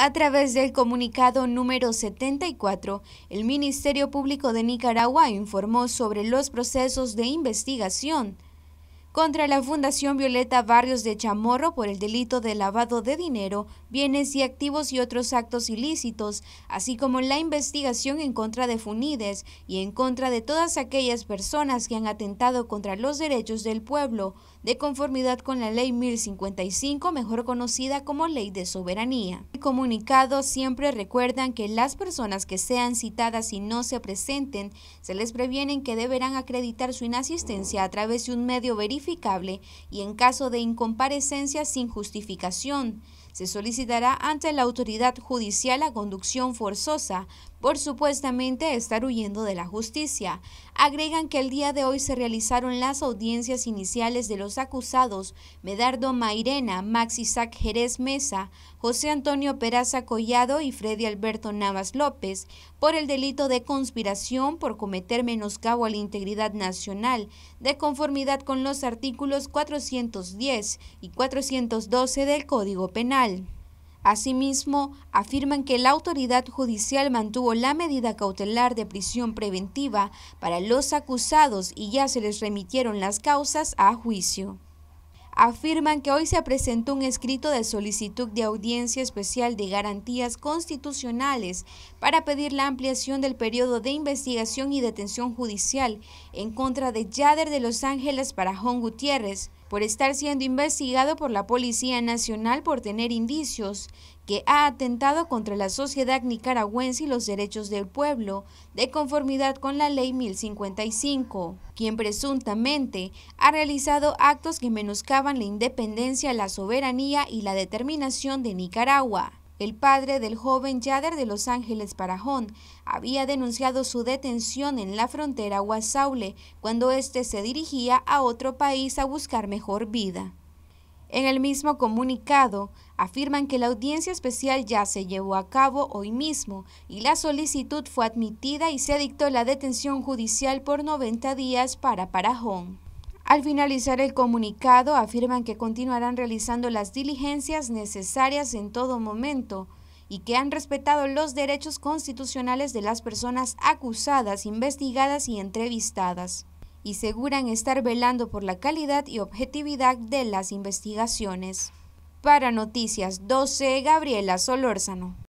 A través del comunicado número 74, el Ministerio Público de Nicaragua informó sobre los procesos de investigación contra la Fundación Violeta Barrios de Chamorro por el delito de lavado de dinero, bienes y activos y otros actos ilícitos, así como la investigación en contra de Funides y en contra de todas aquellas personas que han atentado contra los derechos del pueblo, de conformidad con la Ley 1055, mejor conocida como Ley de Soberanía. En el comunicado siempre recuerdan que las personas que sean citadas y no se presenten, se les previenen que deberán acreditar su inasistencia a través de un medio verificable y en caso de incomparecencia sin justificación se solicitará ante la autoridad judicial a conducción forzosa por supuestamente estar huyendo de la justicia. Agregan que el día de hoy se realizaron las audiencias iniciales de los acusados Medardo Mairena, Max Isaac Jerez Mesa, José Antonio Peraza Collado y Freddy Alberto Navas López por el delito de conspiración por cometer menoscabo a la integridad nacional, de conformidad con los artículos 410 y 412 del Código Penal. Asimismo, afirman que la autoridad judicial mantuvo la medida cautelar de prisión preventiva para los acusados y ya se les remitieron las causas a juicio. Afirman que hoy se presentó un escrito de solicitud de audiencia especial de garantías constitucionales para pedir la ampliación del periodo de investigación y detención judicial en contra de Yader de Los Ángeles para Juan Gutiérrez, por estar siendo investigado por la Policía Nacional por tener indicios que ha atentado contra la sociedad nicaragüense y los derechos del pueblo, de conformidad con la Ley 1055, quien presuntamente ha realizado actos que menoscaban la independencia, la soberanía y la determinación de Nicaragua. El padre del joven Yader de Los Ángeles Parajón había denunciado su detención en la frontera Guasaule cuando éste se dirigía a otro país a buscar mejor vida. En el mismo comunicado, afirman que la audiencia especial ya se llevó a cabo hoy mismo y la solicitud fue admitida y se dictó la detención judicial por 90 días para Parajón. Al finalizar el comunicado, afirman que continuarán realizando las diligencias necesarias en todo momento y que han respetado los derechos constitucionales de las personas acusadas, investigadas y entrevistadas, y aseguran estar velando por la calidad y objetividad de las investigaciones. Para Noticias 12, Gabriela Solórzano.